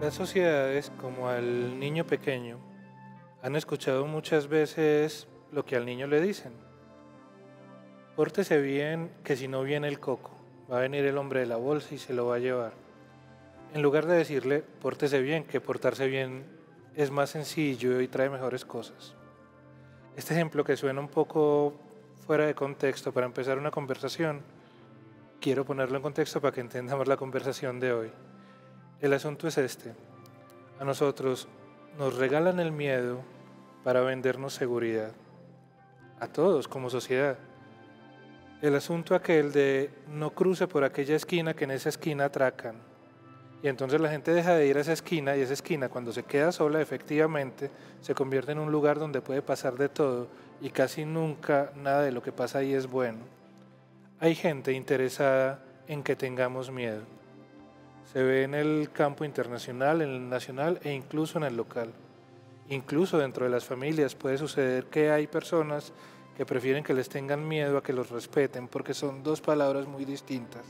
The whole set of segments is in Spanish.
las sociedades como al niño pequeño. Han escuchado muchas veces lo que al niño le dicen. Pórtese bien, que si no viene el coco, va a venir el hombre de la bolsa y se lo va a llevar. En lugar de decirle, pórtese bien, que portarse bien es más sencillo y trae mejores cosas. Este ejemplo que suena un poco fuera de contexto para empezar una conversación, quiero ponerlo en contexto para que entendamos la conversación de hoy. El asunto es este. A nosotros nos regalan el miedo para vendernos seguridad. A todos como sociedad. El asunto aquel de no cruce por aquella esquina que en esa esquina atracan. Y entonces la gente deja de ir a esa esquina y esa esquina cuando se queda sola efectivamente se convierte en un lugar donde puede pasar de todo y casi nunca nada de lo que pasa ahí es bueno. Hay gente interesada en que tengamos miedo. Se ve en el campo internacional, en el nacional e incluso en el local. Incluso dentro de las familias puede suceder que hay personas que prefieren que les tengan miedo a que los respeten porque son dos palabras muy distintas.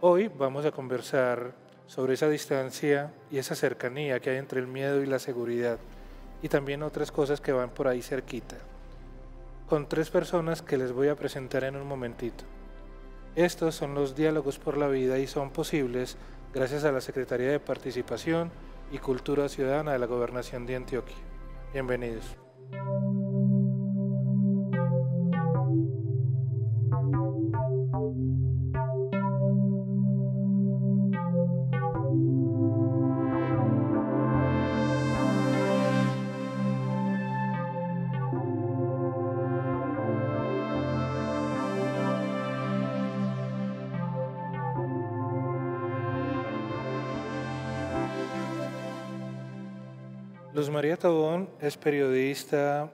Hoy vamos a conversar sobre esa distancia y esa cercanía que hay entre el miedo y la seguridad y también otras cosas que van por ahí cerquita con tres personas que les voy a presentar en un momentito. Estos son los diálogos por la vida y son posibles gracias a la Secretaría de Participación y Cultura Ciudadana de la Gobernación de Antioquia. Bienvenidos. María Tabón es periodista,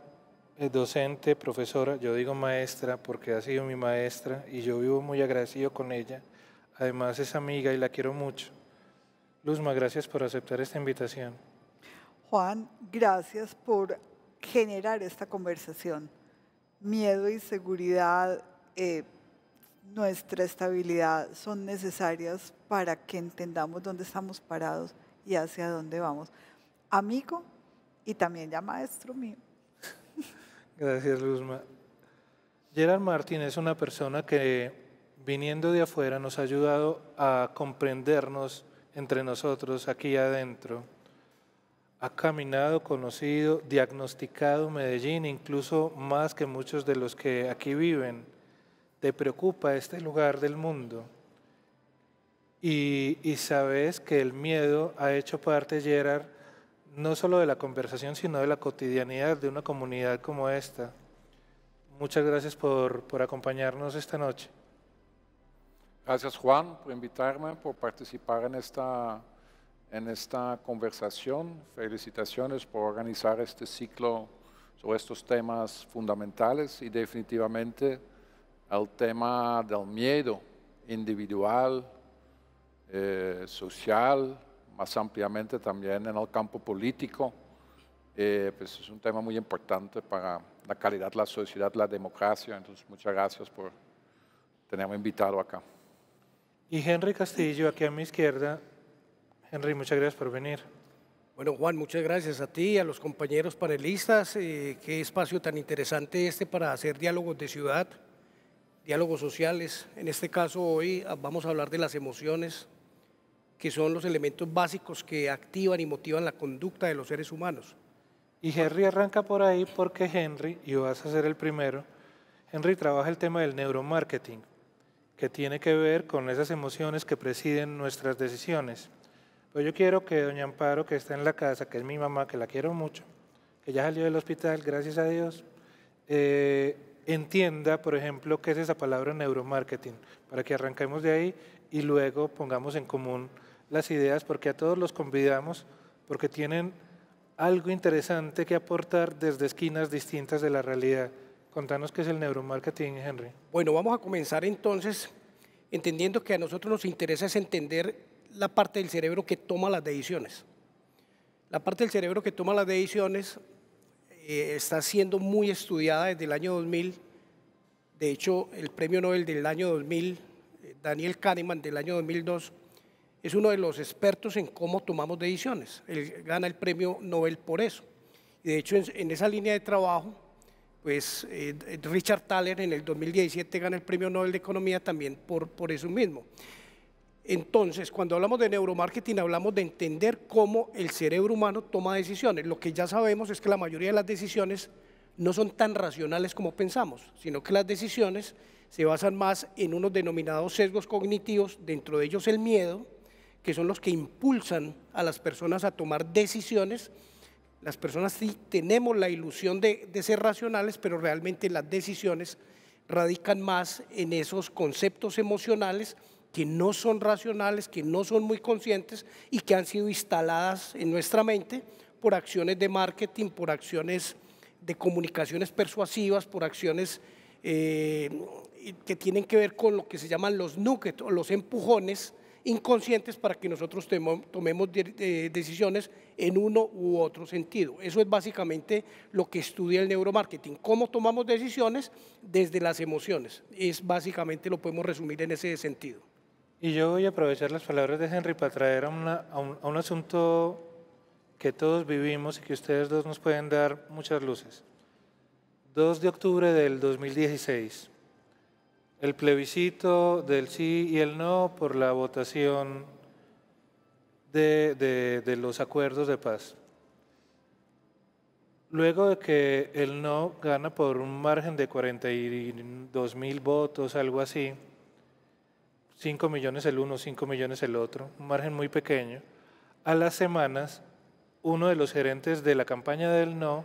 es docente, profesora, yo digo maestra porque ha sido mi maestra y yo vivo muy agradecido con ella. Además es amiga y la quiero mucho. Luzma, gracias por aceptar esta invitación. Juan, gracias por generar esta conversación. Miedo y seguridad, eh, nuestra estabilidad son necesarias para que entendamos dónde estamos parados y hacia dónde vamos. Amigo, y también ya maestro mío. Gracias, Luzma. Gerard Martín es una persona que viniendo de afuera nos ha ayudado a comprendernos entre nosotros aquí adentro. Ha caminado, conocido, diagnosticado Medellín, incluso más que muchos de los que aquí viven. Te preocupa este lugar del mundo. Y, sabes que el miedo ha hecho parte, Gerard, no solo de la conversación, sino de la cotidianidad de una comunidad como esta. Muchas gracias por, acompañarnos esta noche. Gracias Juan por invitarme, por participar en esta, en esta conversación. Felicitaciones por organizar este ciclo sobre estos temas fundamentales y definitivamente el tema del miedo individual, eh, social, más ampliamente también en el campo político. Eh, pues es un tema muy importante para la calidad la sociedad, la democracia. Entonces, muchas gracias por tenerme invitado acá. Y Henry Castillo, aquí a mi izquierda. Henry, muchas gracias por venir. Bueno, Juan, muchas gracias a ti, y a los compañeros panelistas. Eh, qué espacio tan interesante este para hacer diálogos de ciudad, diálogos sociales. En este caso, hoy ah, vamos a hablar de las emociones, que son los elementos básicos que activan y motivan la conducta de los seres humanos. Y Henry arranca por ahí porque Henry, y vas a ser el primero, Henry trabaja el tema del neuromarketing, que tiene que ver con esas emociones que presiden nuestras decisiones. Pero pues yo quiero que doña Amparo, que está en la casa, que es mi mamá, que la quiero mucho, que ya salió del hospital, gracias a Dios, eh, entienda, por ejemplo, qué es esa palabra neuromarketing, para que arranquemos de ahí y luego pongamos en común las ideas, porque a todos los convidamos, porque tienen algo interesante que aportar desde esquinas distintas de la realidad. Contanos qué es el neuromarketing, Henry. Bueno, vamos a comenzar entonces entendiendo que a nosotros nos interesa es entender la parte del cerebro que toma las decisiones. La parte del cerebro que toma las decisiones eh, está siendo muy estudiada desde el año 2000. De hecho, el premio Nobel del año 2000, eh, Daniel Kahneman del año 2002, es uno de los expertos en cómo tomamos decisiones. Él gana el premio Nobel por eso. de hecho, en, esa línea de trabajo, pues eh, eh, Richard Thaler en el 2017 gana el premio Nobel de Economía también por, por eso mismo. Entonces, cuando hablamos de neuromarketing, hablamos de entender cómo el cerebro humano toma decisiones. Lo que ya sabemos es que la mayoría de las decisiones no son tan racionales como pensamos, sino que las decisiones se basan más en unos denominados sesgos cognitivos, dentro de ellos el miedo, que son los que impulsan a las personas a tomar decisiones. Las personas sí tenemos la ilusión de, ser racionales, pero realmente las decisiones radican más en esos conceptos emocionales que no son racionales, que no son muy conscientes y que han sido instaladas en nuestra mente por acciones de marketing, por acciones de comunicaciones persuasivas, por acciones eh, que tienen que ver con lo que se llaman los nuggets o los empujones, inconscientes para que nosotros tomemos decisiones en uno u otro sentido. Eso es básicamente lo que estudia el neuromarketing, cómo tomamos decisiones desde las emociones. Es básicamente lo podemos resumir en ese sentido. Y yo voy a aprovechar las palabras de Henry para traer a, un, un asunto que todos vivimos y que ustedes dos nos pueden dar muchas luces. 2 de octubre del 2016 el plebiscito del sí y el no por la votación de, los acuerdos de paz. Luego de que el no gana por un margen de 42 mil votos, algo así, 5 millones el uno, 5 millones el otro, un margen muy pequeño, a las semanas uno de los gerentes de la campaña del no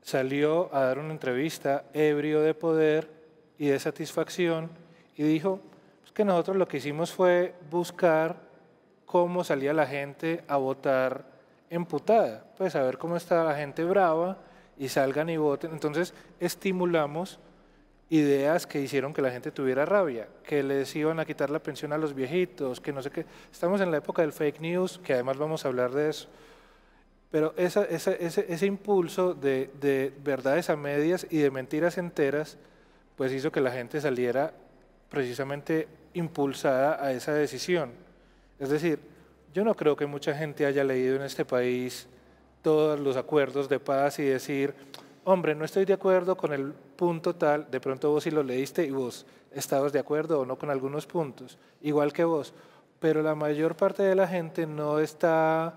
salió a dar una entrevista ebrio de poder y de satisfacción y dijo pues, que nosotros lo que hicimos fue buscar cómo salía la gente a votar emputada, pues a ver cómo está la gente brava y salgan y voten. Entonces estimulamos ideas que hicieron que la gente tuviera rabia, que les iban a quitar la pensión a los viejitos, que no sé qué. Estamos en la época del fake news, que además vamos a hablar de eso. Pero ese, impulso de, de verdades a medias y de mentiras enteras pues hizo que la gente saliera precisamente impulsada a esa decisión. Es decir, yo no creo que mucha gente haya leído en este país todos los acuerdos de paz y decir, hombre, no estoy de acuerdo con el punto tal, de pronto vos sí lo leíste y vos estabas de acuerdo o no con algunos puntos, igual que vos, pero la mayor parte de la gente no está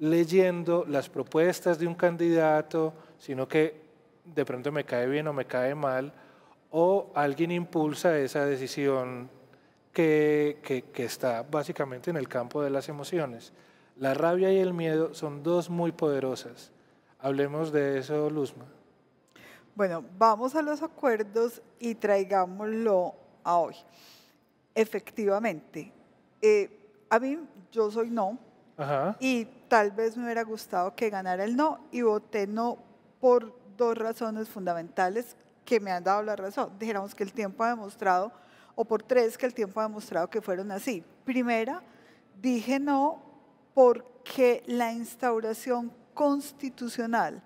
leyendo las propuestas de un candidato, sino que de pronto me cae bien o me cae mal, o alguien impulsa esa decisión que, está básicamente en el campo de las emociones. La rabia y el miedo son dos muy poderosas. Hablemos de eso, Luzma. Bueno, vamos a los acuerdos y traigámoslo a hoy. Efectivamente, eh, a mí yo soy no y tal vez me hubiera gustado que ganara el no y voté no por dos razones fundamentales que me han dado la razón. Dijéramos que el tiempo ha demostrado, o por tres que el tiempo ha demostrado que fueron así. Primera, dije no porque la instauración constitucional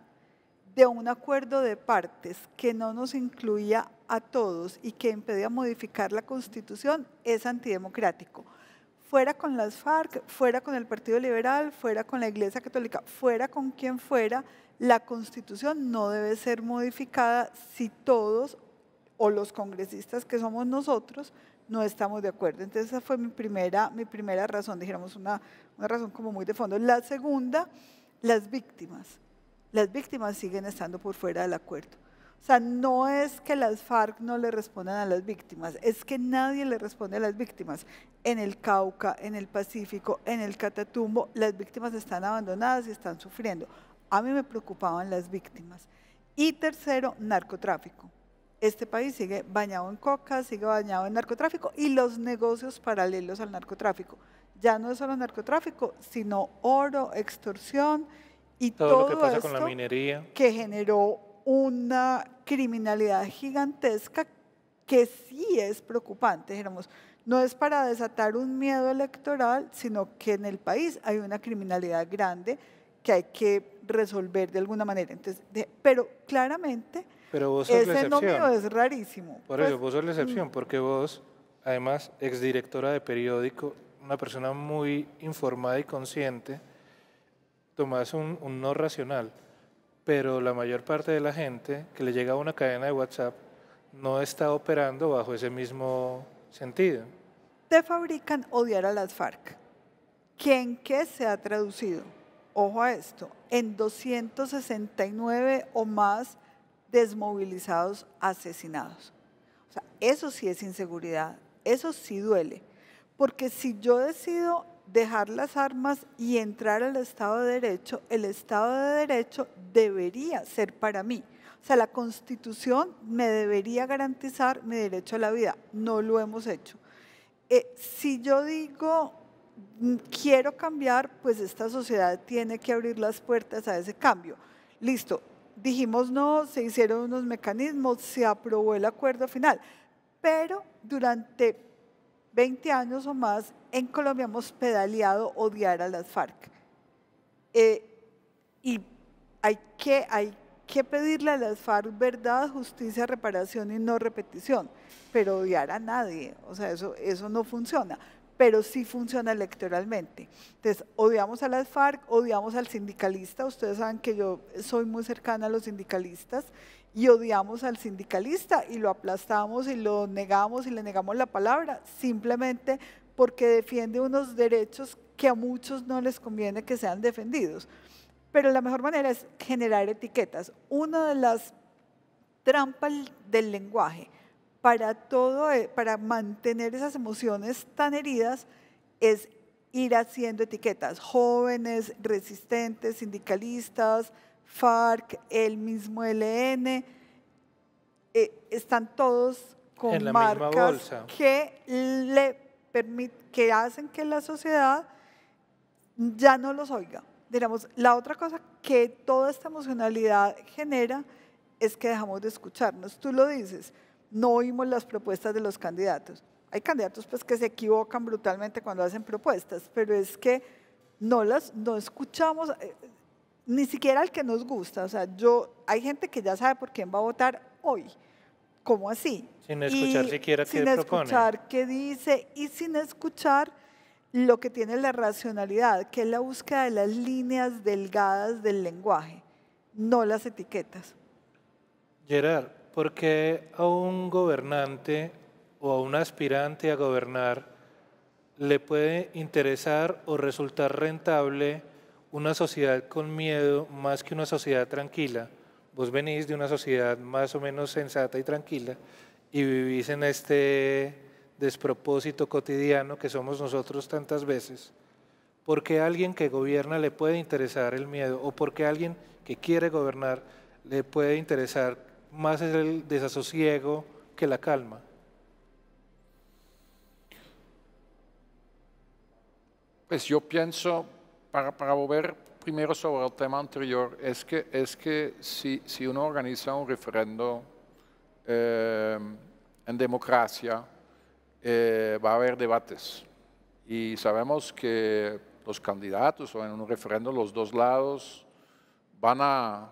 de un acuerdo de partes que no nos incluía a todos y que impedía modificar la constitución es antidemocrático. Fuera con las FARC, fuera con el Partido Liberal, fuera con la Iglesia Católica, fuera con quien fuera, la constitución no debe ser modificada si todos o los congresistas que somos nosotros no estamos de acuerdo. Entonces esa fue mi primera, mi primera razón, dijéramos una, una razón como muy de fondo. La segunda, las víctimas. Las víctimas siguen estando por fuera del acuerdo. O sea, no es que las FARC no le respondan a las víctimas, es que nadie le responde a las víctimas. En el Cauca, en el Pacífico, en el Catatumbo, las víctimas están abandonadas y están sufriendo. A mí me preocupaban las víctimas. Y tercero, narcotráfico. Este país sigue bañado en coca, sigue bañado en narcotráfico y los negocios paralelos al narcotráfico. Ya no es solo narcotráfico, sino oro, extorsión y todo, lo que pasa con la minería. que generó una criminalidad gigantesca que sí es preocupante, No es para desatar un miedo electoral, sino que en el país hay una criminalidad grande que hay que resolver de alguna manera. Entonces, pero claramente pero ese número es rarísimo. Por eso, pues, vos sos la excepción, mm. porque vos, además, exdirectora de periódico, una persona muy informada y consciente, tomás un, un no racional, pero la mayor parte de la gente que le llega a una cadena de WhatsApp no está operando bajo ese mismo sentido. Te fabrican odiar a las FARC. ¿Quién qué se ha traducido? ojo a esto, en 269 o más desmovilizados asesinados. O sea, eso sí es inseguridad, eso sí duele, porque si yo decido dejar las armas y entrar al Estado de Derecho, el Estado de Derecho debería ser para mí. O sea, la Constitución me debería garantizar mi derecho a la vida. No lo hemos hecho. Eh, si yo digo, quiero cambiar, pues esta sociedad tiene que abrir las puertas a ese cambio. Listo, dijimos no, se hicieron unos mecanismos, se aprobó el acuerdo final, pero durante 20 años o más en Colombia hemos pedaleado odiar a las FARC. Eh, y hay que, hay que pedirle a las FARC verdad, justicia, reparación y no repetición, pero odiar a nadie, o sea, eso no funciona pero sí funciona electoralmente. Entonces, odiamos a las FARC, odiamos al sindicalista, ustedes saben que yo soy muy cercana a los sindicalistas, y odiamos al sindicalista y lo aplastamos y lo negamos y le negamos la palabra, simplemente porque defiende unos derechos que a muchos no les conviene que sean defendidos. Pero la mejor manera es generar etiquetas. Una de las trampas del lenguaje para, todo, eh, para mantener esas emociones tan heridas es ir haciendo etiquetas, jóvenes, resistentes, sindicalistas, FARC, el mismo LN, eh, están todos con marcas que le que hacen que la sociedad ya no los oiga. Digamos, la otra cosa que toda esta emocionalidad genera es que dejamos de escucharnos. Tú lo dices, no oímos las propuestas de los candidatos. Hay candidatos pues, que se equivocan brutalmente cuando hacen propuestas, pero es que no las no escuchamos, eh, ni siquiera el que nos gusta. O sea, yo, hay gente que ya sabe por quién va a votar hoy. ¿Cómo así? Sin escuchar siquiera qué Sin escuchar qué dice y sin escuchar lo que tiene la racionalidad, que es la búsqueda de las líneas delgadas del lenguaje, no las etiquetas. Gerard, porque a un gobernante o a un aspirante a gobernar le puede interesar o resultar rentable una sociedad con miedo más que una sociedad tranquila? Vos venís de una sociedad más o menos sensata y tranquila y vivís en este despropósito cotidiano que somos nosotros tantas veces. ¿Por qué a alguien que gobierna le puede interesar el miedo? ¿O por qué a alguien que quiere gobernar le puede interesar más es el desasosiego que la calma. Pues yo pienso, para, volver primero sobre el tema anterior, es que, es que si, si uno organiza un referendo eh, en democracia, eh, va a haber debates. Y sabemos que los candidatos o en un referendo los dos lados van a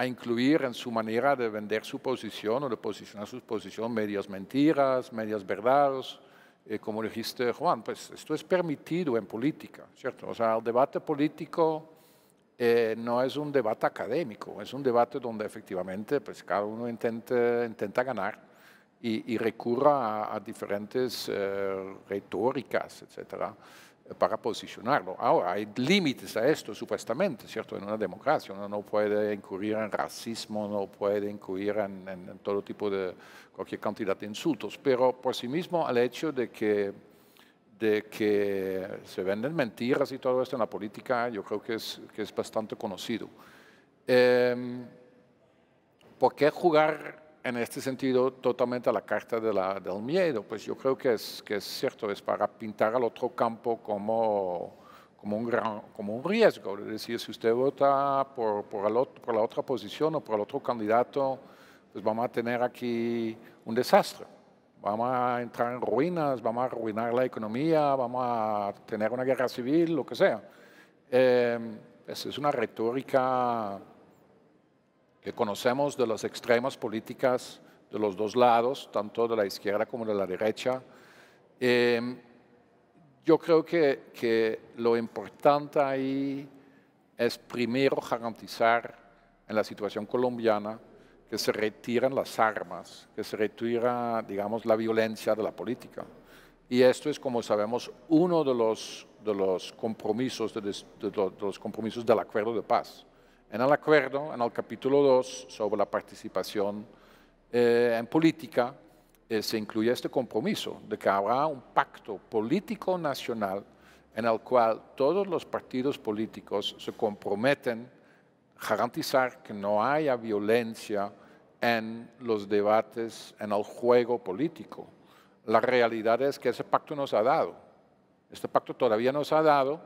a incluir en su manera de vender su posición o de posicionar su posición medias mentiras, medias verdades, eh, como dijiste Juan, pues esto es permitido en política, ¿cierto? O sea, el debate político eh, no es un debate académico, es un debate donde efectivamente pues cada uno intente, intenta ganar y, recurra a, diferentes eh, retóricas, etcétera para posicionarlo. Ahora, hay límites a esto, supuestamente, ¿cierto? En una democracia uno no puede incurrir en racismo, no puede incurrir en, todo tipo de, cualquier cantidad de insultos, pero por sí mismo al hecho de que, de que se venden mentiras y todo esto en la política, yo creo que es, que es bastante conocido. Em, ¿Por qué jugar en este sentido totalmente a la carta de la, del miedo, pues yo creo que es, que es cierto, es para pintar al otro campo como, como, un, gran, como un riesgo. Es decir, si usted vota por, por, otro, por la otra posición o por el otro candidato, pues vamos a tener aquí un desastre. Vamos a entrar en ruinas, vamos a arruinar la economía, vamos a tener una guerra civil, lo que sea. Eh, esa es una retórica conocemos de las extremas políticas de los dos lados, tanto de la izquierda como de la derecha. Em, yo creo que, que, lo importante ahí es primero garantizar en la situación colombiana que se retiran las armas, que se retira, digamos, la violencia de la política. Y esto es, como sabemos, uno de los, de los compromisos, de los compromisos del acuerdo de paz en el acuerdo, en el capítulo 2, sobre la participación eh, en política, eh, se incluye este compromiso de que habrá un pacto político nacional en el cual todos los partidos políticos se comprometen a garantizar que no haya violencia en los debates, en el juego político. La realidad es que ese pacto nos ha dado. Este pacto todavía nos ha dado.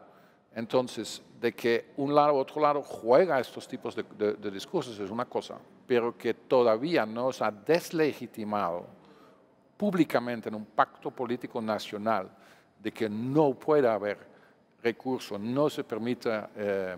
Entonces, de que un lado u otro lado juega estos tipos de, discursos es una cosa, pero que todavía no se ha deslegitimado públicamente en un pacto político nacional de que no pueda haber recurso, no se permita eh,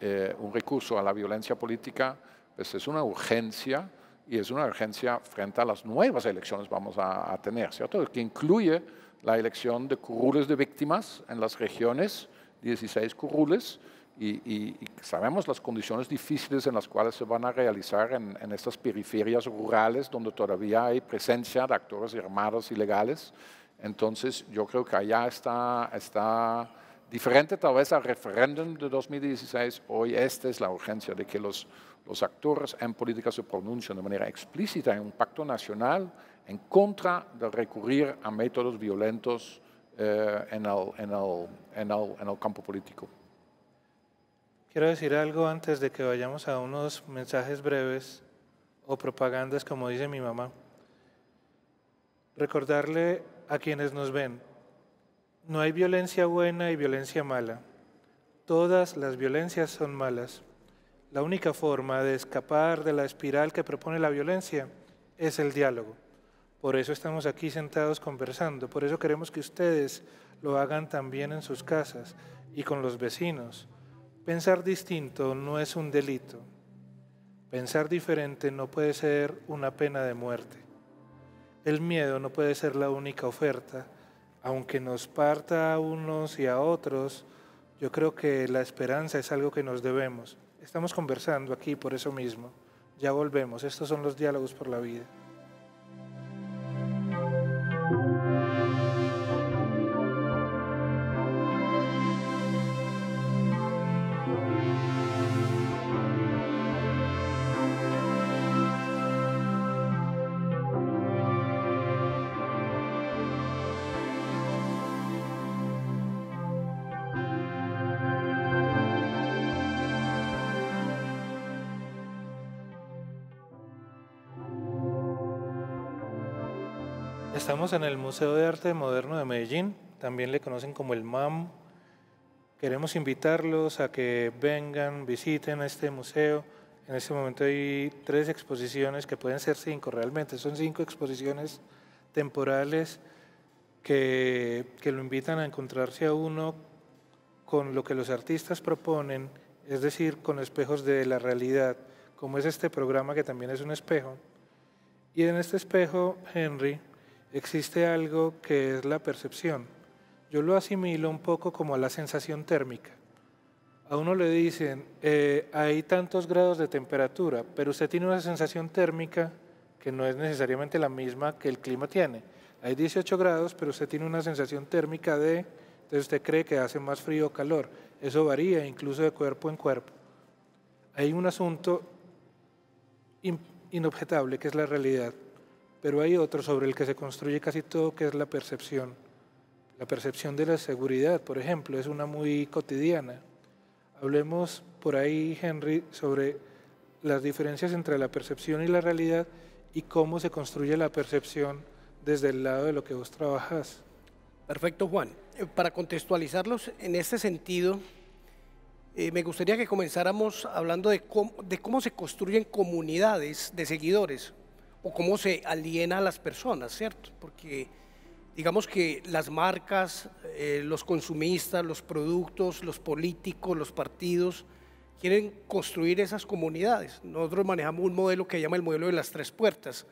eh, un recurso a la violencia política, pues es una urgencia y es una urgencia frente a las nuevas elecciones vamos a, a tener, ¿cierto? Que incluye la elección de curules de víctimas en las regiones 16 curules y, sabemos las condiciones difíciles en las cuales se van a realizar en, estas periferias rurales donde todavía hay presencia de actores armados ilegales. Entonces yo creo que allá está, está diferente tal vez al referéndum de 2016. Hoy esta es la urgencia de que los, los actores en política se pronuncien de manera explícita en un pacto nacional en contra de recurrir a métodos violentos eh, en, en el campo político. Quiero decir algo antes de que vayamos a unos mensajes breves o propagandas, como dice mi mamá. Recordarle a quienes nos ven, no hay violencia buena y violencia mala. Todas las violencias son malas. La única forma de escapar de la espiral que propone la violencia es el diálogo. Por eso estamos aquí sentados conversando, por eso queremos que ustedes lo hagan también en sus casas y con los vecinos. Pensar distinto no es un delito. Pensar diferente no puede ser una pena de muerte. El miedo no puede ser la única oferta. Aunque nos parta a unos y a otros, yo creo que la esperanza es algo que nos debemos. Estamos conversando aquí por eso mismo. Ya volvemos. Estos son los diálogos por la vida. Estamos en el Museo de Arte Moderno de Medellín, también le conocen como el MAM. Queremos invitarlos a que vengan, visiten este museo. En este momento hay tres exposiciones, que pueden ser cinco realmente, son cinco exposiciones temporales que, que lo invitan a encontrarse a uno con lo que los artistas proponen, es decir, con espejos de la realidad, como es este programa que también es un espejo. Y en este espejo, Henry existe algo que es la percepción. Yo lo asimilo un poco como a la sensación térmica. A uno le dicen, eh, hay tantos grados de temperatura, pero usted tiene una sensación térmica que no es necesariamente la misma que el clima tiene. Hay 18 grados, pero usted tiene una sensación térmica de, entonces usted cree que hace más frío o calor. Eso varía incluso de cuerpo en cuerpo. Hay un asunto inobjetable que es la realidad pero hay otro sobre el que se construye casi todo, que es la percepción. La percepción de la seguridad, por ejemplo, es una muy cotidiana. Hablemos por ahí, Henry, sobre las diferencias entre la percepción y la realidad y cómo se construye la percepción desde el lado de lo que vos trabajas. Perfecto, Juan. Eh, para contextualizarlos en este sentido, eh, me gustaría que comenzáramos hablando de cómo se construyen comunidades de seguidores o cómo se aliena a las personas, ¿cierto? Porque digamos que las marcas, eh, los consumistas, los productos, los políticos, los partidos, quieren construir esas comunidades. Nosotros manejamos un modelo que se llama el modelo de las tres puertas.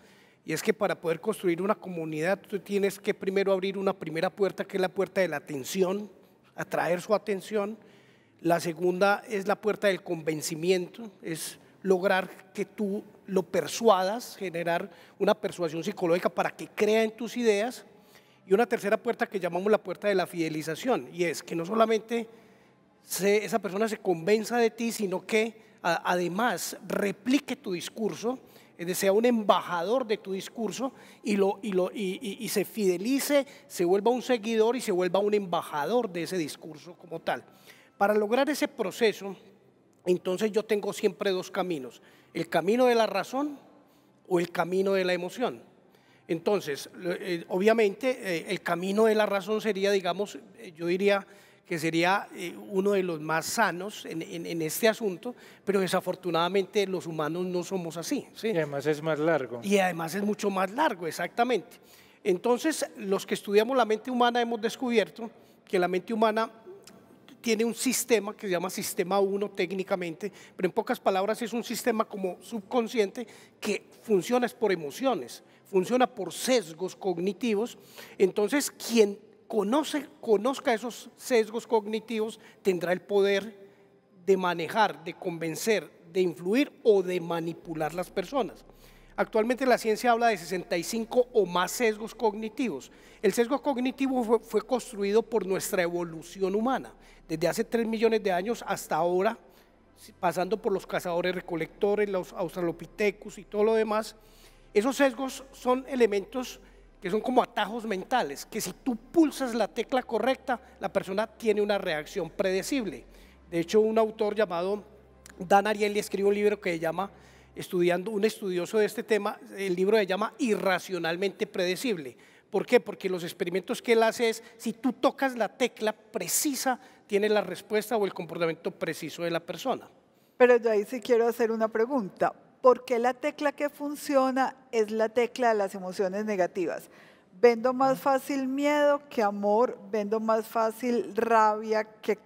Y es que para poder construir una comunidad tú tienes que primero abrir una primera puerta, que es la puerta de la atención, atraer su atención. La segunda es la puerta del convencimiento, es lograr que tú lo persuadas, generar una persuasión psicológica para que crea en tus ideas. Y una tercera puerta que llamamos la puerta de la fidelización, y es que no solamente esa persona se convenza de ti, sino que además replique tu discurso, es decir, sea un embajador de tu discurso y, lo, y se fidelice, se vuelva un seguidor y se vuelva un embajador de ese discurso como tal. Para lograr ese proceso, entonces yo tengo siempre dos caminos el camino de la razón o el camino de la emoción. Entonces, eh, obviamente, eh, el camino de la razón sería, digamos, eh, yo diría que sería uno de los más sanos en, este asunto, pero desafortunadamente los humanos no somos así. Y además es más largo. Y además es mucho más largo, exactamente. Entonces, los que estudiamos la mente humana hemos descubierto que la mente humana tiene un sistema que se llama sistema 1 técnicamente, pero en pocas palabras es un sistema como subconsciente que funciona por emociones, funciona por sesgos cognitivos. Entonces, quien conozca esos sesgos cognitivos tendrá el poder de manejar, de convencer, de influir o de manipular las personas. Actualmente la ciencia habla de 65 o más sesgos cognitivos. El sesgo cognitivo fue, construido por nuestra evolución humana desde hace 3 millones de años hasta ahora, pasando por los cazadores recolectores, los australopithecus y todo lo demás, esos sesgos son elementos que son como atajos mentales, que si tú pulsas la tecla correcta, la persona tiene una reacción predecible. De hecho, un autor llamado Dan Ariely escribe un libro que se llama, estudiando un estudioso de este tema, el libro se llama Irracionalmente Predecible. ¿Por qué? Porque los experimentos que él hace es, si tú tocas la tecla precisa tiene la respuesta o el comportamiento preciso de la persona. Pero yo ahí sí quiero hacer una pregunta. ¿Por qué la tecla que funciona es la tecla de las emociones negativas? Vendo más ah. fácil miedo que amor, vendo más fácil rabia que,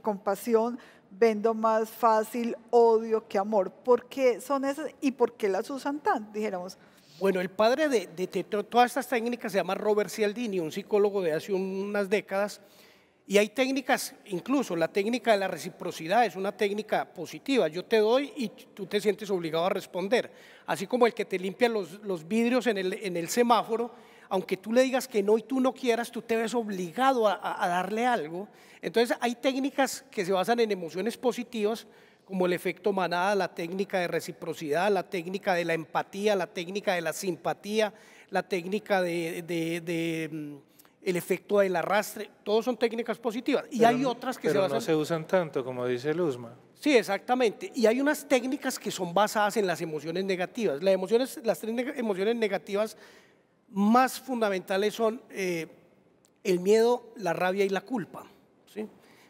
compasión, vendo más fácil odio que amor. ¿Por qué son esas y por qué las usan tan, dijéramos? Bueno, el padre de, de todas estas técnicas se llama Robert Cialdini, un psicólogo de hace unas décadas, y hay técnicas, incluso la técnica de la reciprocidad es una técnica positiva. Yo te doy y tú te sientes obligado a responder. Así como el que te limpia los, vidrios en el, en el, semáforo, aunque tú le digas que no y tú no quieras, tú te ves obligado a, darle algo. Entonces hay técnicas que se basan en emociones positivas, como el efecto manada, la técnica de reciprocidad, la técnica de la empatía, la técnica de la simpatía, la técnica de mm, el efecto del arrastre, todos son técnicas positivas. y hay otras que se basan... no se usan tanto, como dice Luzma. Sí, exactamente. Y hay unas técnicas que son basadas en las emociones negativas. Las, emociones, las tres emociones negativas más fundamentales son eh, el miedo, la rabia y la culpa.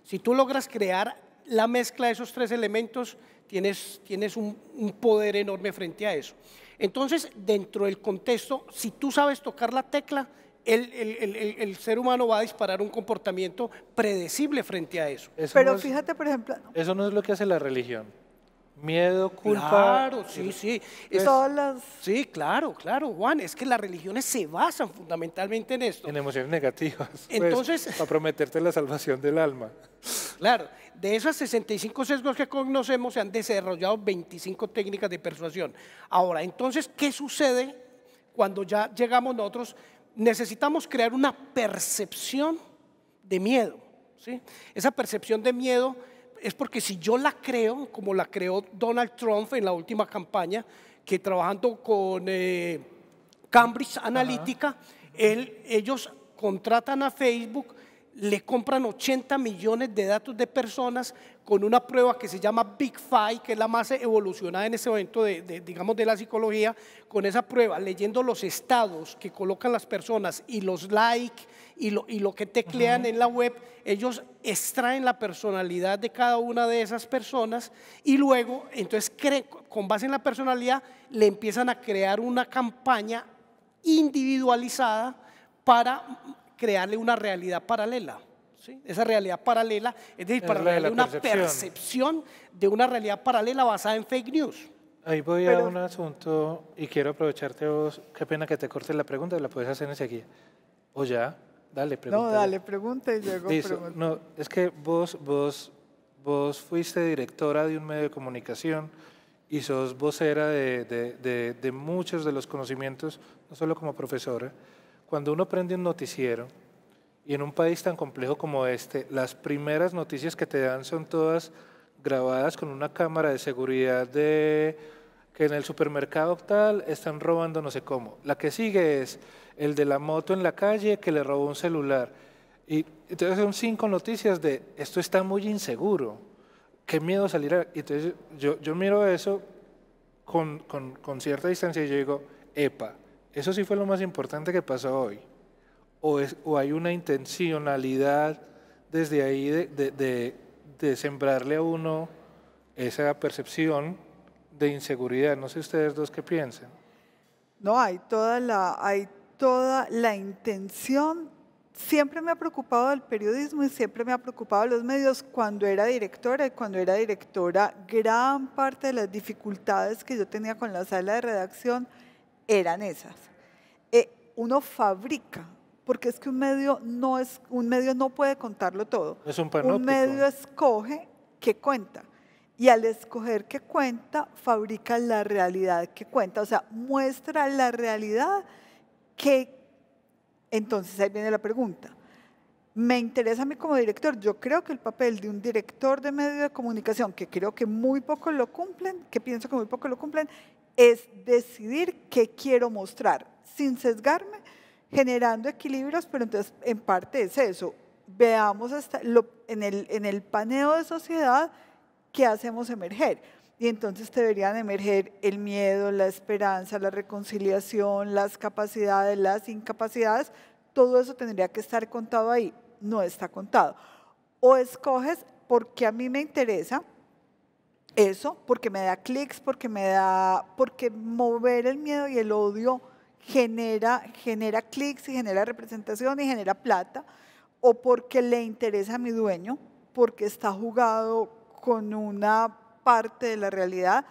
Si tú logras crear la mezcla de esos tres elementos, tienes, tienes un poder enorme frente a eso. Entonces, dentro del contexto, si tú sabes tocar la tecla, el, ser humano va a disparar un comportamiento predecible frente a eso. Pero fíjate, por ejemplo... Eso no es lo que hace la religión. Miedo, culpa... Claro, sí, sí. todas las... Sí, claro, claro, Juan. Es que las religiones se basan fundamentalmente en esto. En emociones negativas. Pues, entonces... para prometerte la salvación del alma. Claro. De esos 65 sesgos que conocemos, se han desarrollado 25 técnicas de persuasión. Ahora, entonces, ¿qué sucede cuando ya llegamos nosotros necesitamos crear una percepción de miedo. ¿sí? Esa percepción de miedo es porque si yo la creo, como la creó Donald Trump en la última campaña, que trabajando con eh, Cambridge Analytica, ellos contratan a Facebook le compran 80 millones de datos de personas con una prueba que se llama Big Five, que es la más evolucionada en este momento, de, digamos, de la psicología. Con esa prueba, leyendo los estados que colocan las personas y los like y lo, que teclean en la web, ellos extraen la personalidad de cada una de esas personas y luego, entonces, con base en la personalidad, le empiezan a crear una campaña individualizada para crearle una realidad paralela. Esa realidad paralela, es decir, para darle una percepción. de una realidad paralela basada en fake news. Ahí voy a un asunto y quiero aprovecharte vos. Qué pena que te cortes la pregunta, la puedes hacer aquí. O ya, dale, pregunta. No, dale, pregunta y luego No, es que vos, vos, vos fuiste directora de un medio de comunicación y sos vocera de, de, de, de muchos de los conocimientos, no solo como profesora, cuando uno prende un noticiero y en un país tan complejo como este, las primeras noticias que te dan son todas grabadas con una cámara de seguridad de que en el supermercado tal están robando no sé cómo. La que sigue es el de la moto en la calle que le robó un celular. Y entonces son cinco noticias de esto está muy inseguro, qué miedo salir. A... Entonces yo, miro eso con, con cierta distancia y yo digo, epa, eso sí fue lo más importante que pasó hoy. O, hay una intencionalidad desde ahí de, sembrarle a uno esa percepción de inseguridad. No sé ustedes dos qué piensan. No, hay toda la, hay toda la intención. Siempre me ha preocupado el periodismo y siempre me ha preocupado los medios cuando era directora y cuando era directora gran parte de las dificultades que yo tenía con la sala de redacción eran esas. Eh, uno fabrica, porque es que un medio no es un medio no puede contarlo todo. Es un Un medio escoge qué cuenta y al escoger qué cuenta fabrica la realidad que cuenta, o sea, muestra la realidad que entonces ahí viene la pregunta me interesa a mí como director. Yo creo que el papel de un director de medio de comunicación, que creo que muy poco lo cumplen, que pienso que muy poco lo cumplen, es decidir qué quiero mostrar, sin sesgarme, generando equilibrios, pero entonces en parte es eso. Veamos en, el, en el paneo de sociedad qué hacemos emerger. Y entonces deberían emerger el miedo, la esperanza, la reconciliación, las capacidades, las incapacidades, todo eso tendría que estar contado ahí no está contado. O escoges porque a mí me interesa eso, porque me da clics, porque me da, porque mover el miedo y el odio genera, genera clics y genera representación y genera plata, o porque le interesa a mi dueño, porque está jugado con una parte de la realidad,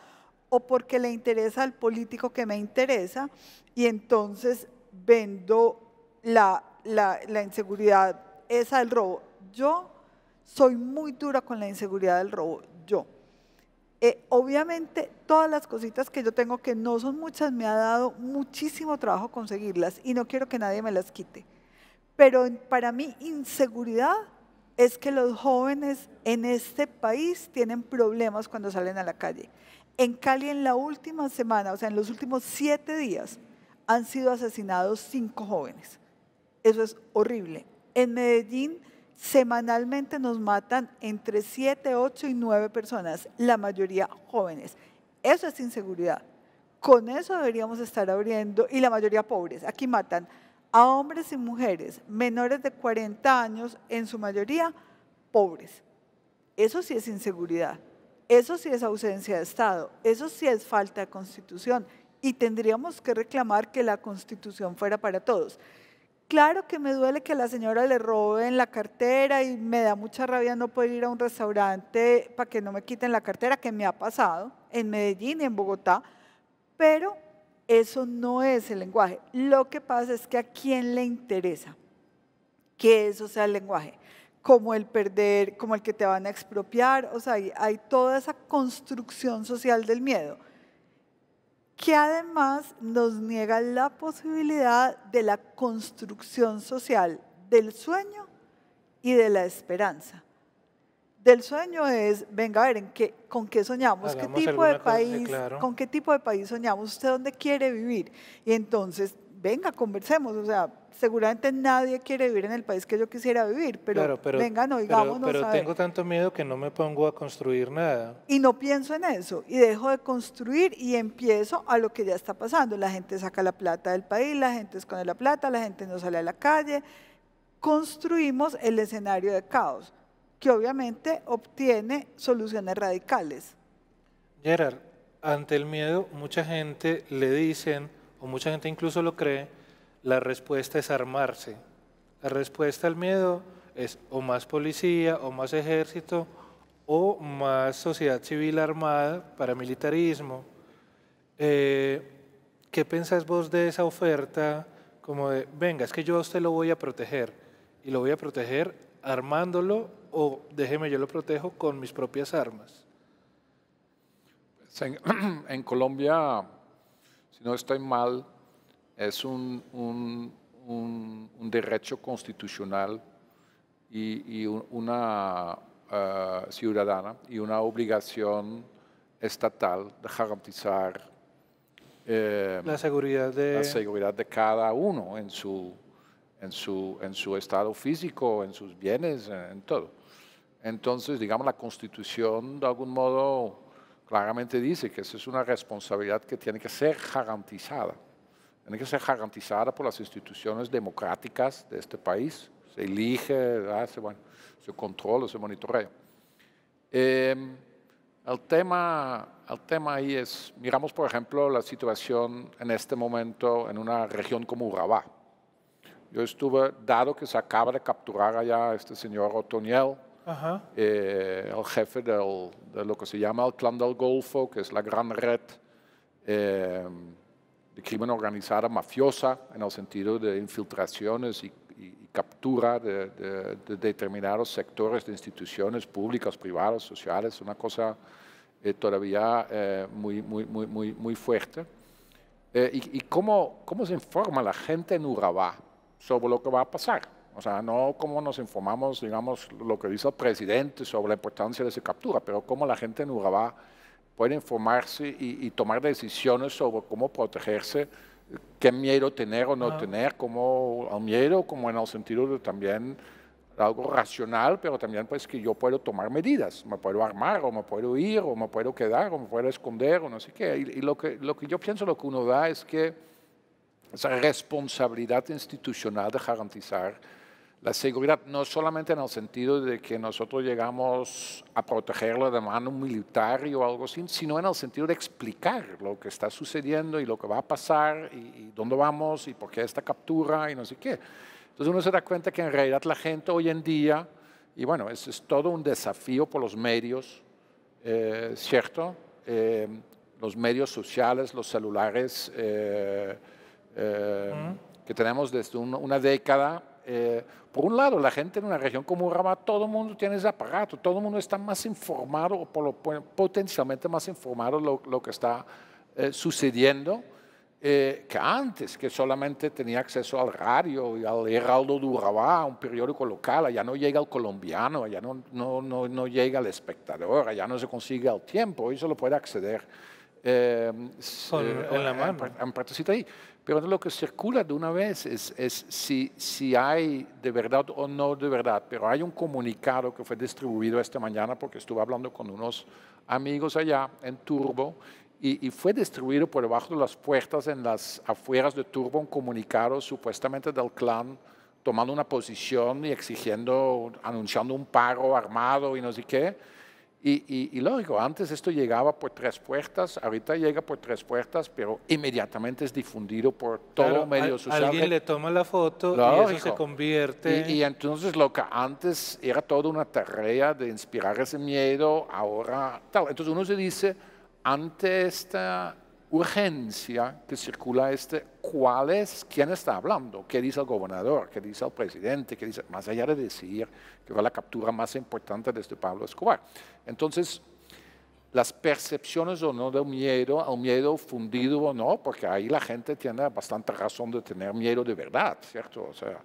o porque le interesa al político que me interesa, y entonces vendo la, la inseguridad esa del robo. Yo soy muy dura con la inseguridad del robo, yo. Eh, obviamente, todas las cositas que yo tengo, que no son muchas, me ha dado muchísimo trabajo conseguirlas y no quiero que nadie me las quite. Pero para mí, inseguridad es que los jóvenes en este país tienen problemas cuando salen a la calle. En Cali, en la última semana, o sea, en los últimos siete días, han sido asesinados cinco jóvenes. Eso es horrible. En Medellín semanalmente nos matan entre 7, 8 y 9 personas, la mayoría jóvenes. Eso es inseguridad. Con eso deberíamos estar abriendo, y la mayoría pobres. Aquí matan a hombres y mujeres menores de 40 años, en su mayoría pobres. Eso sí es inseguridad, eso sí es ausencia de Estado, eso sí es falta de constitución y tendríamos que reclamar que la constitución fuera para todos. Claro que me duele que a la señora le roben la cartera y me da mucha rabia no poder ir a un restaurante para que no me quiten la cartera, que me ha pasado en Medellín y en Bogotá, pero eso no es el lenguaje. Lo que pasa es que a quién le interesa que eso sea el lenguaje, como el perder, como el que te van a expropiar, o sea, hay, hay toda esa construcción social del miedo que además nos niega la posibilidad de la construcción social del sueño y de la esperanza. Del sueño es, venga a ver, ¿en qué, ¿con qué soñamos? ¿Qué tipo de país? ¿Con qué tipo de país soñamos? ¿Usted dónde quiere vivir? Y entonces venga, conversemos. O sea, seguramente nadie quiere vivir en el país que yo quisiera vivir, pero, venga, no, vengan, no Pero, pero tengo tanto miedo que no me pongo a construir nada. Y no pienso en eso, y dejo de construir y empiezo a lo que ya está pasando. La gente saca la plata del país, la gente esconde la plata, la gente no sale a la calle. Construimos el escenario de caos, que obviamente obtiene soluciones radicales. Gerard, ante el miedo, mucha gente le dicen o mucha gente incluso lo cree, la respuesta es armarse. La respuesta al miedo es o más policía, o más ejército, o más sociedad civil armada, paramilitarismo. Eh, ¿Qué pensás vos de esa oferta? Como de, venga, es que yo a usted lo voy a proteger, y lo voy a proteger armándolo, o déjeme yo lo protejo con mis propias armas. Pues en Colombia si no estoy mal, es un, derecho constitucional y, una ah, ciudadana y una obligación estatal de garantizar eh, la, seguridad de... la seguridad de cada uno en su, en su, en su estado físico, en sus bienes, en todo. Entonces, digamos, la constitución de algún modo claramente dice que esa es una responsabilidad que tiene que ser garantizada. Tiene que ser garantizada por las instituciones democráticas de este país. Se elige, se, controla, se monitorea. Eh, el tema, el tema ahí es, miramos por ejemplo la situación en este momento en una región como Urabá. Yo estuve, dado que se acaba de capturar allá este señor Otoniel, eh, el jefe de lo que se llama el Clan del Golfo, que es la gran red em, de crimen organizada mafiosa, en el sentido de infiltraciones y, captura de, determinados sectores de instituciones públicas, privadas, sociales, una cosa eh, todavía eh, muy, muy, muy, muy, fuerte. ¿Y, cómo, cómo se informa la gente en Urabá sobre lo que va a pasar? O sea, no cómo nos informamos, digamos, lo que dice el presidente sobre la importancia de esa captura, pero cómo la gente en Urabá puede informarse y, tomar decisiones sobre cómo protegerse, qué miedo tener o no tener, como al miedo, como en el sentido de también algo racional, pero también pues que yo puedo tomar medidas, me puedo armar o me puedo ir o me puedo quedar o me puedo esconder o no sé qué. Y, lo, que, lo que yo pienso, lo que uno da es que esa responsabilidad institucional de garantizar la seguridad no solamente en el sentido de que nosotros llegamos a protegerlo de mano militar o algo así, sino en el sentido de explicar lo que está sucediendo y lo que va a pasar y, dónde vamos y por qué esta captura y no sé qué. Entonces uno se da cuenta que en realidad la gente hoy en día, y bueno, es, es todo un desafío por los medios, eh, ¿cierto? Em, los medios sociales, los celulares eh, em, que tenemos desde una década eh, por un lado, la gente en una región como Urabá, todo el mundo tiene ese aparato, todo el mundo está más informado, o potencialmente más informado lo, lo que está eh, sucediendo eh, que antes, que solamente tenía acceso al radio y al Heraldo de Urabá, un periódico local, allá no llega el colombiano, allá no, no, llega el espectador, allá no se consigue el tiempo, hoy solo puede acceder. Con, en la mano. En, en, ahí. Pero lo que circula de una vez es, si, si, hay de verdad o no de verdad. Pero hay un comunicado que fue distribuido esta mañana porque estuve hablando con unos amigos allá en Turbo y, y fue distribuido por debajo de las puertas en las afueras de Turbo un comunicado supuestamente del clan tomando una posición y exigiendo, anunciando un paro armado y no sé qué y, lógico, antes esto llegaba por tres puertas, ahorita llega por tres puertas, pero inmediatamente es difundido por todo medio social. Alguien le toma la foto y eso se convierte. Y, y, entonces lo que antes era toda una tarea de inspirar ese miedo, ahora tal. Entonces uno se dice, ante esta urgencia que circula este, ¿cuál es? ¿Quién está hablando? ¿Qué dice el gobernador? ¿Qué dice el presidente? ¿Qué dice? Más allá de decir que va la captura más importante desde este Pablo Escobar. Entonces, las percepciones o no del miedo, al miedo fundido o no, porque ahí la gente tiene bastante razón de tener miedo de verdad, ¿cierto? O sea,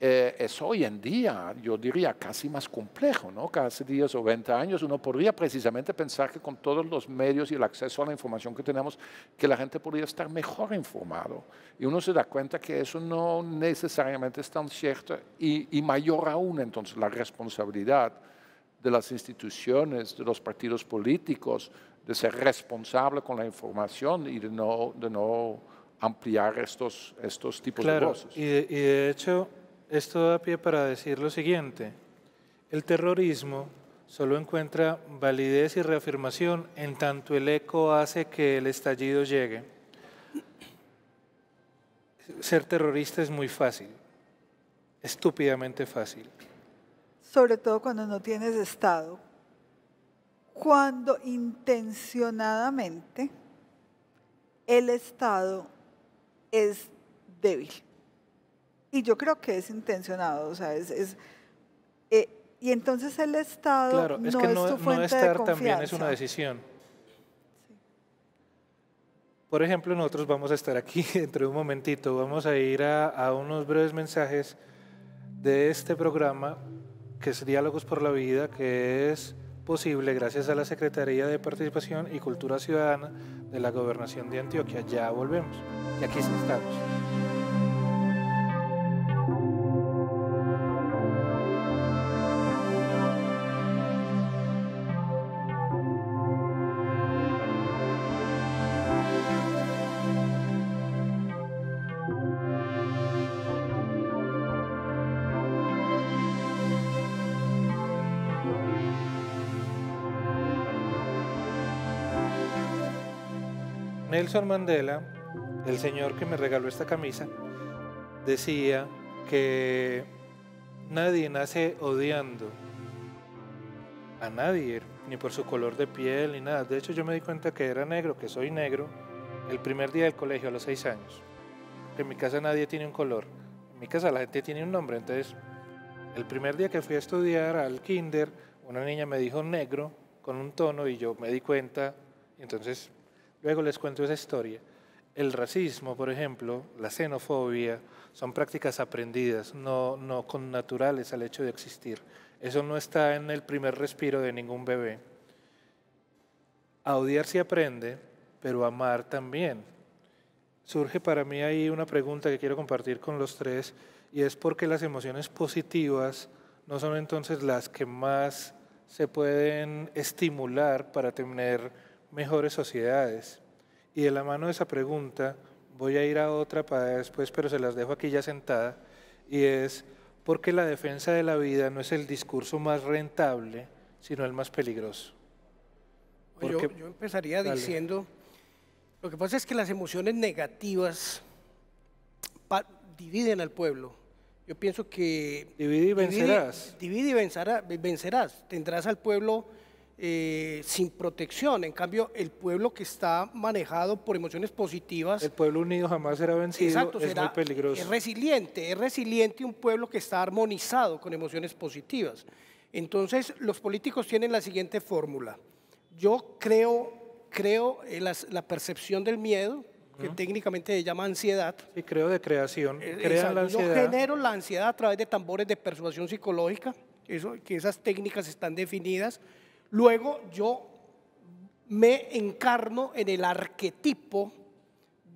eh, es hoy en día, yo diría, casi más complejo, ¿no? Casi 10 o 20 años uno podría precisamente pensar que con todos los medios y el acceso a la información que tenemos, que la gente podría estar mejor informado. Y uno se da cuenta que eso no necesariamente es tan cierto y, y mayor aún entonces la responsabilidad de las instituciones, de los partidos políticos, de ser responsable con la información y de no, de no ampliar estos, estos tipos de cosas. Y y de hecho, esto da pie para decir lo siguiente. El terrorismo solo encuentra validez y reafirmación en tanto el eco hace que el estallido llegue. Ser terrorista es muy fácil, estúpidamente fácil. Sobre todo cuando no tienes Estado, cuando intencionadamente el Estado es débil. Y yo creo que es intencionado, o sea, es... Eh, y entonces el Estado claro, no es, que no, estar también es una decisión. Por ejemplo, nosotros vamos a estar aquí dentro de un momentito, vamos a ir a, a unos breves mensajes de este programa que es Diálogos por la Vida, que es posible gracias a la Secretaría de Participación y Cultura Ciudadana de la Gobernación de Antioquia. Ya volvemos. Y aquí estamos. Nelson Mandela, el señor que me regaló esta camisa, decía que nadie nace odiando a nadie, ni por su color de piel, ni nada. De hecho, yo me di cuenta que era negro, que soy negro, el primer día del colegio, a los seis años. En mi casa nadie tiene un color. En mi casa la gente tiene un nombre. Entonces, el primer día que fui a estudiar al kinder, una niña me dijo negro con un tono y yo me di cuenta. Entonces, Luego les cuento esa historia. El racismo, por ejemplo, la xenofobia, son prácticas aprendidas, no, no con naturales al hecho de existir. Eso no está en el primer respiro de ningún bebé. A odiar se aprende, pero amar también. Surge para mí ahí una pregunta que quiero compartir con los tres y es porque las emociones positivas no son entonces las que más se pueden estimular para tener mejores sociedades. Y de la mano de esa pregunta voy a ir a otra para después, pero se las dejo aquí ya sentada, y es, ¿por qué la defensa de la vida no es el discurso más rentable, sino el más peligroso? Pues yo, yo, empezaría diciendo, lo que pasa es que las emociones negativas dividen al pueblo. Yo pienso que... Divide y vencerás. Divide, y vencerás. Tendrás al pueblo eh, sin protección. En cambio, el pueblo que está manejado por emociones positivas... El pueblo unido jamás será vencido, exacto, es muy peligroso. Es resiliente, es resiliente un pueblo que está armonizado con emociones positivas. Entonces, los políticos tienen la siguiente fórmula. Yo creo, creo en la percepción del miedo, que técnicamente se llama ansiedad. y creo de creación. Eh, crea la ansiedad. Yo genero la ansiedad a través de tambores de persuasión psicológica, eso, que esas técnicas están definidas. Luego yo me encarno en el arquetipo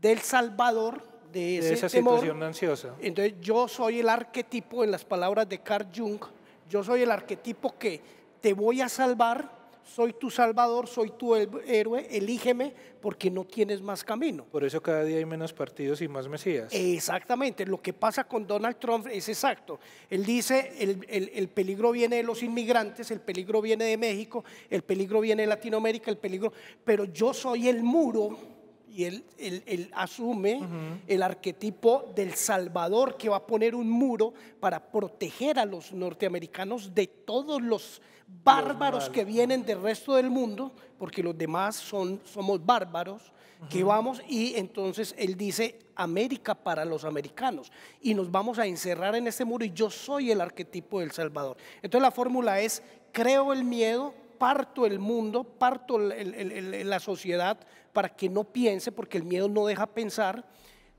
del Salvador de ese esa situación ansiosa. Entonces yo soy el arquetipo, en las palabras de Carl Jung, yo soy el arquetipo que te voy a salvar soy tu salvador, soy tu héroe, elígeme porque no tienes más camino. Por eso cada día hay menos partidos y más mesías. Exactamente, lo que pasa con Donald Trump es exacto. Él dice, el, peligro viene de los inmigrantes, el peligro viene de México, el peligro viene de Latinoamérica, el peligro, pero yo soy el muro y él, asume el arquetipo del Salvador que va a poner un muro para proteger a los norteamericanos de todos los bárbaros que vienen del resto del mundo, porque los demás son, somos bárbaros, que vamos y entonces él dice América para los americanos y nos vamos a encerrar en ese muro y yo soy el arquetipo del Salvador. Entonces la fórmula es, creo el miedo, parto el mundo, parto la sociedad para que no piense, porque el miedo no deja pensar.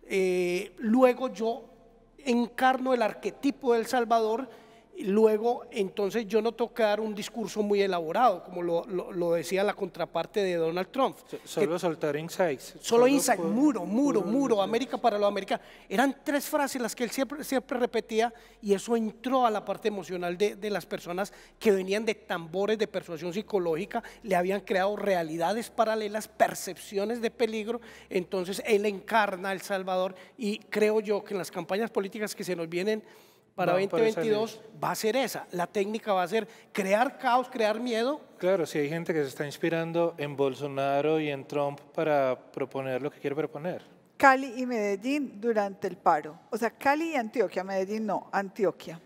Eh, luego yo encarno el arquetipo del Salvador, Luego, entonces yo no dar un discurso muy elaborado, como lo, decía la contraparte de Donald Trump. solo soltar insights. Solo, insights, muro, muro, muro, América para los América. Eran tres frases las que él siempre, siempre repetía y eso entró a la parte emocional de, de las personas que venían de tambores de persuasión psicológica, le habían creado realidades paralelas, percepciones de peligro. Entonces él encarna El Salvador y creo yo que en las campañas políticas que se nos vienen para 2022 va a ser esa. La técnica va a ser crear caos, crear miedo. Claro, si hay gente que se está inspirando en Bolsonaro y en Trump para proponer lo que quiere proponer. Cali y Medellín durante el paro. O sea, Cali y Antioquia, Medellín no, Antioquia.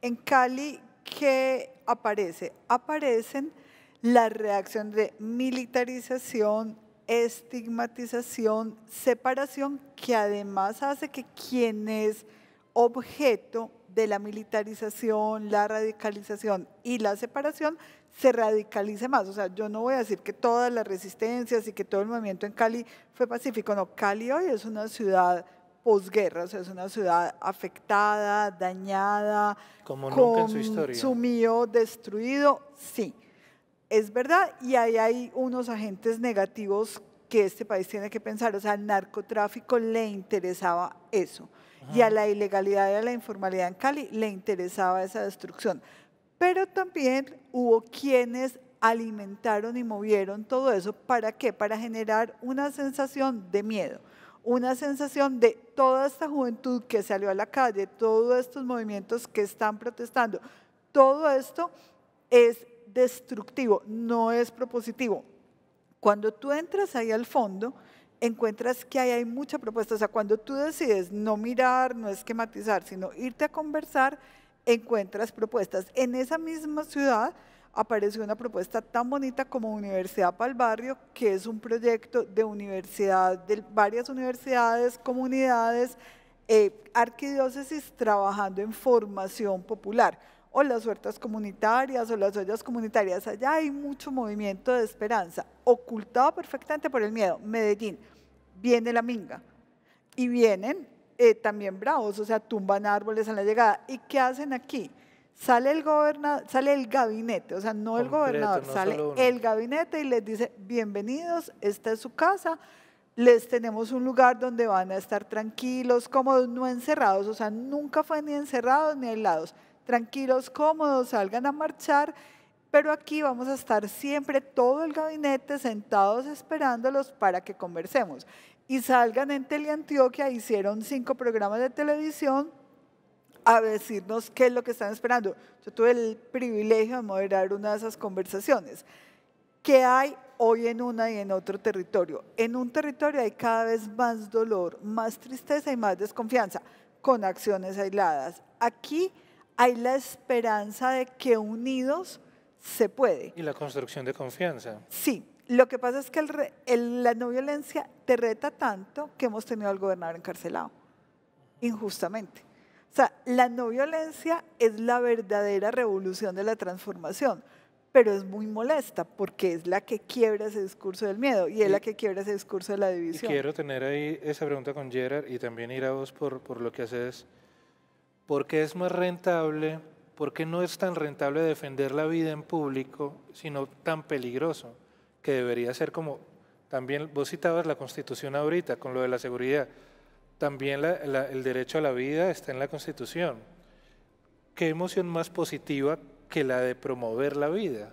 En Cali, ¿qué aparece? Aparecen la reacción de militarización, estigmatización, separación, que además hace que quien es objeto de la militarización, la radicalización y la separación se radicalice más. O sea, yo no voy a decir que todas las resistencias y que todo el movimiento en Cali fue pacífico. No, Cali hoy es una ciudad posguerra, o sea, es una ciudad afectada, dañada, como Sumido, destruido, sí. Es verdad, y ahí hay unos agentes negativos que este país tiene que pensar. O sea, al narcotráfico le interesaba eso y a la ilegalidad y a la informalidad en Cali le interesaba esa destrucción. Pero también hubo quienes alimentaron y movieron todo eso. ¿Para qué? Para generar una sensación de miedo, una sensación de toda esta juventud que salió a la calle, todos estos movimientos que están protestando. Todo esto es destructivo, no es propositivo. Cuando tú entras ahí al fondo, encuentras que ahí hay muchas propuestas, O sea, cuando tú decides no mirar, no esquematizar, sino irte a conversar, encuentras propuestas. En esa misma ciudad apareció una propuesta tan bonita como Universidad para el Barrio, que es un proyecto de universidad, de varias universidades, comunidades, eh, arquidiócesis trabajando en formación popular o las huertas comunitarias o las ollas comunitarias. Allá hay mucho movimiento de esperanza, ocultado perfectamente por el miedo. Medellín, viene la minga y vienen eh, también bravos, o sea, tumban árboles en la llegada. ¿Y qué hacen aquí? Sale el, gobernador, sale el gabinete, o sea, no el gobernador, sale el gabinete y les dice, bienvenidos, esta es su casa, les tenemos un lugar donde van a estar tranquilos, cómodos, no encerrados, o sea, nunca fue ni encerrados ni aislados tranquilos, cómodos, salgan a marchar, pero aquí vamos a estar siempre todo el gabinete sentados esperándolos para que conversemos. Y salgan en Teleantioquia, hicieron cinco programas de televisión a decirnos qué es lo que están esperando. Yo tuve el privilegio de moderar una de esas conversaciones. ¿Qué hay hoy en una y en otro territorio? En un territorio hay cada vez más dolor, más tristeza y más desconfianza, con acciones aisladas. Aquí hay la esperanza de que unidos se puede. Y la construcción de confianza. Sí, lo que pasa es que el, la no violencia te reta tanto que hemos tenido al gobernador encarcelado, injustamente. O sea, la no violencia es la verdadera revolución de la transformación, pero es muy molesta porque es la que quiebra ese discurso del miedo y es la que quiebra ese discurso de la división. Y quiero tener ahí esa pregunta con Gerard y también ir a vos por, por lo que haces ¿Por qué es más rentable? ¿Por qué no es tan rentable defender la vida en público, sino tan peligroso? Que debería ser como, también vos citabas la Constitución ahorita con lo de la seguridad, también el derecho a la vida está en la Constitución. ¿Qué emoción más positiva que la de promover la vida?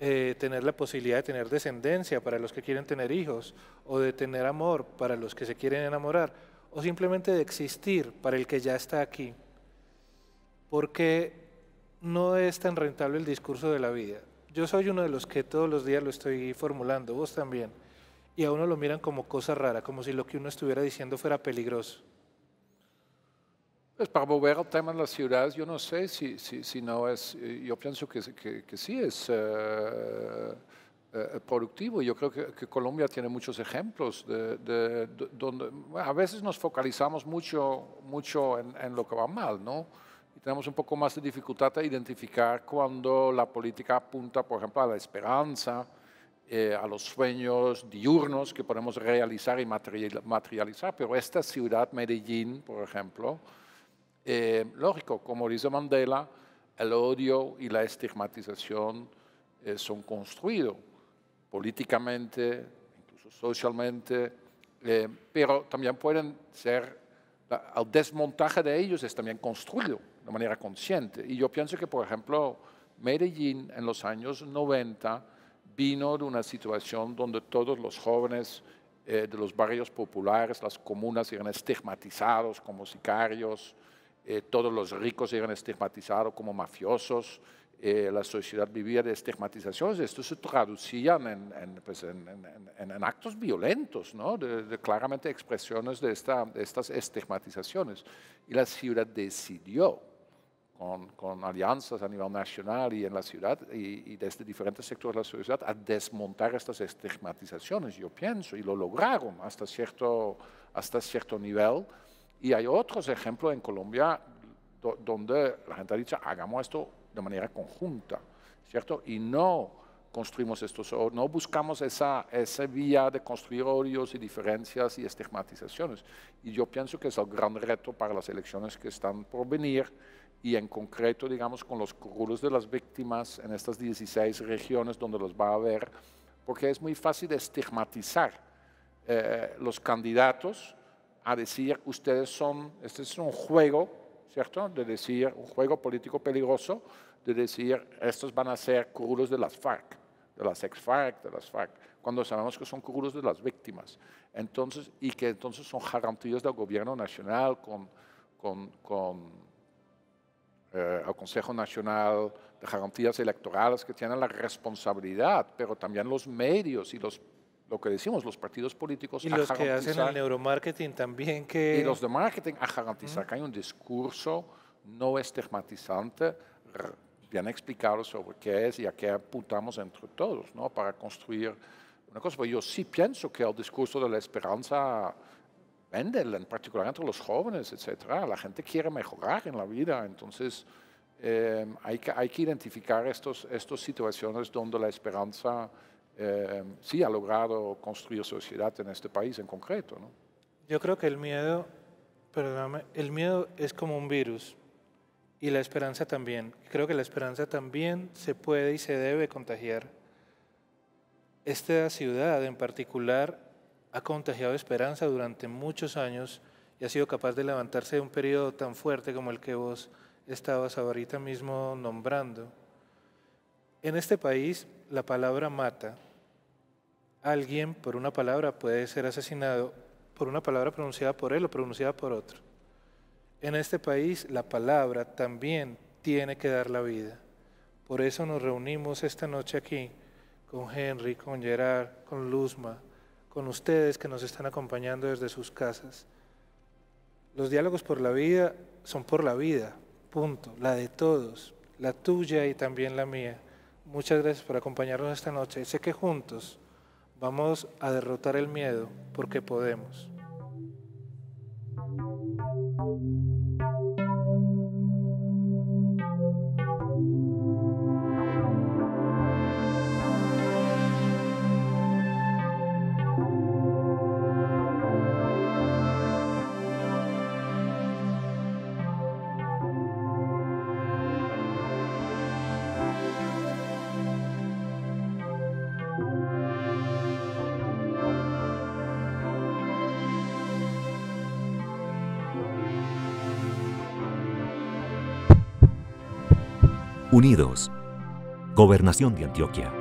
Eh, tener la posibilidad de tener descendencia para los que quieren tener hijos, o de tener amor para los que se quieren enamorar, o simplemente de existir para el que ya está aquí porque no es tan rentable el discurso de la vida. Yo soy uno de los que todos los días lo estoy formulando, vos también, y a uno lo miran como cosa rara, como si lo que uno estuviera diciendo fuera peligroso. Pues para volver al tema de las ciudades, yo no sé si, si, no es, eh, yo pienso que, sí es eh, eh, productivo. Yo creo que, Colombia tiene muchos ejemplos de, donde a veces nos focalizamos mucho, mucho en, en, lo que va mal, ¿no? tenemos un poco más de dificultad a identificar cuando la política apunta, por ejemplo, a la esperanza, eh, a los sueños diurnos que podemos realizar y materializar. Pero esta ciudad, Medellín, por ejemplo, eh, lógico, como dice Mandela, el odio y la estigmatización eh, son construidos políticamente, incluso socialmente, pero también pueden ser, el desmontaje de ellos es también construido de manera consciente. Y yo pienso que, por ejemplo, Medellín en los años 90 vino de una situación donde todos los jóvenes eh, de los barrios populares, las comunas eran estigmatizados como sicarios, eh, todos los ricos eran estigmatizados como mafiosos, eh, la sociedad vivía de estigmatizaciones, esto se traducía en, en, en pues, actos violentos, ¿no? de, claramente expresiones de, esta, de estas estigmatizaciones. Y la ciudad decidió con, alianzas a nivel nacional y en la ciudad y, desde este diferentes sectores de la sociedad a desmontar estas estigmatizaciones, yo pienso, y lo lograron hasta cierto, hasta cierto nivel. Y hay otros ejemplos en Colombia donde la gente ha dicho, hagamos esto de manera conjunta, ¿cierto? Y no construimos estos, no buscamos esa, esa vía de construir odios y diferencias y estigmatizaciones. Y yo pienso que es el gran reto para las elecciones que están por venir y en concreto, digamos, con los curulos de las víctimas en estas 16 regiones donde los va a haber, porque es muy fácil estigmatizar eh, los candidatos a decir, ustedes son, este es un juego, ¿cierto? De decir, un juego político peligroso, de decir, estos van a ser curulos de las FARC, de las ex-FARC, de las FARC, cuando sabemos que son curulos de las víctimas. Entonces, y que entonces son garantías del gobierno nacional con, con eh, al Consejo Nacional de Garantías Electorales, que tienen la responsabilidad, pero también los medios y los lo que decimos, los partidos políticos. Y los que hacen el neuromarketing también que... Y los de marketing a garantizar que hay un discurso no estigmatizante, bien explicado sobre qué es y a qué apuntamos entre todos, ¿no? Para construir una cosa. Pues yo sí pienso que el discurso de la esperanza Venden, en particular entre los jóvenes, etcétera. La gente quiere mejorar en la vida, entonces em, hay, que, hay que identificar estas estos situaciones donde la esperanza em, sí ha logrado construir sociedad en este país en concreto. Yo creo que el miedo, perdóname, el miedo es como un virus y la esperanza también. Creo que la esperanza también se puede y se debe contagiar. Esta ciudad en particular ha contagiado esperanza durante muchos años y ha sido capaz de levantarse de un periodo tan fuerte como el que vos estabas ahorita mismo nombrando. En este país la palabra mata. Alguien por una palabra puede ser asesinado por una palabra pronunciada por él o pronunciada por otro. En este país la palabra también tiene que dar la vida. Por eso nos reunimos esta noche aquí con Henry, con Gerard, con Luzma, con ustedes que nos están acompañando desde sus casas. Los diálogos por la vida son por la vida, punto, la de todos, la tuya y también la mía. Muchas gracias por acompañarnos esta noche. Sé que juntos vamos a derrotar el miedo porque podemos. unidos. Gobernación de Antioquia.